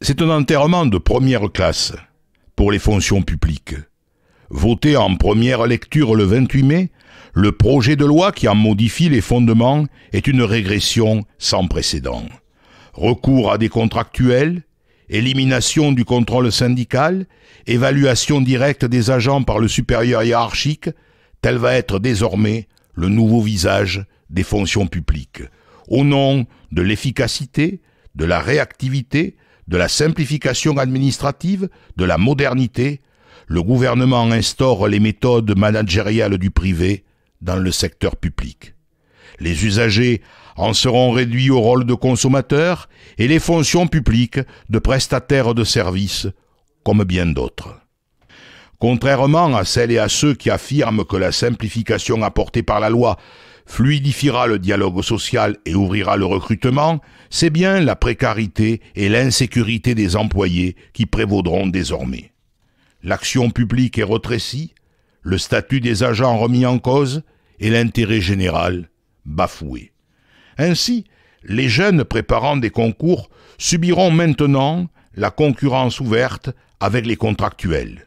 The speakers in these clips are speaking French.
C'est un enterrement de première classe pour les fonctions publiques. Voté en première lecture le 28 mai, le projet de loi qui en modifie les fondements est une régression sans précédent. Recours à des contractuels, élimination du contrôle syndical, évaluation directe des agents par le supérieur hiérarchique, tel va être désormais le nouveau visage des fonctions publiques. Au nom de l'efficacité, de la réactivité, de la simplification administrative, de la modernité, le gouvernement instaure les méthodes managériales du privé dans le secteur public. Les usagers en seront réduits au rôle de consommateurs et les fonctions publiques de prestataires de services, comme bien d'autres. Contrairement à celles et à ceux qui affirment que la simplification apportée par la loi fluidifiera le dialogue social et ouvrira le recrutement, c'est bien la précarité et l'insécurité des employés qui prévaudront désormais. L'action publique est rétrécie, le statut des agents remis en cause et l'intérêt général bafoué. Ainsi, les jeunes préparant des concours subiront maintenant la concurrence ouverte avec les contractuels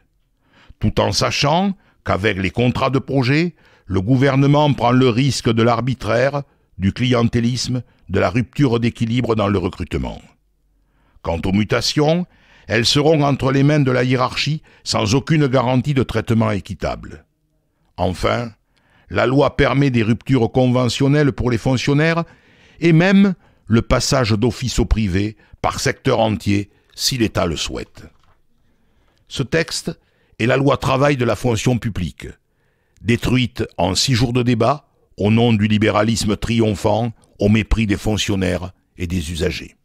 tout en sachant qu'avec les contrats de projet, le gouvernement prend le risque de l'arbitraire, du clientélisme, de la rupture d'équilibre dans le recrutement. Quant aux mutations, elles seront entre les mains de la hiérarchie sans aucune garantie de traitement équitable. Enfin, la loi permet des ruptures conventionnelles pour les fonctionnaires et même le passage d'office au privé par secteur entier si l'État le souhaite. Ce texte et la loi travail de la fonction publique. Détruite en six jours de débat, au nom du libéralisme triomphant, au mépris des fonctionnaires et des usagers.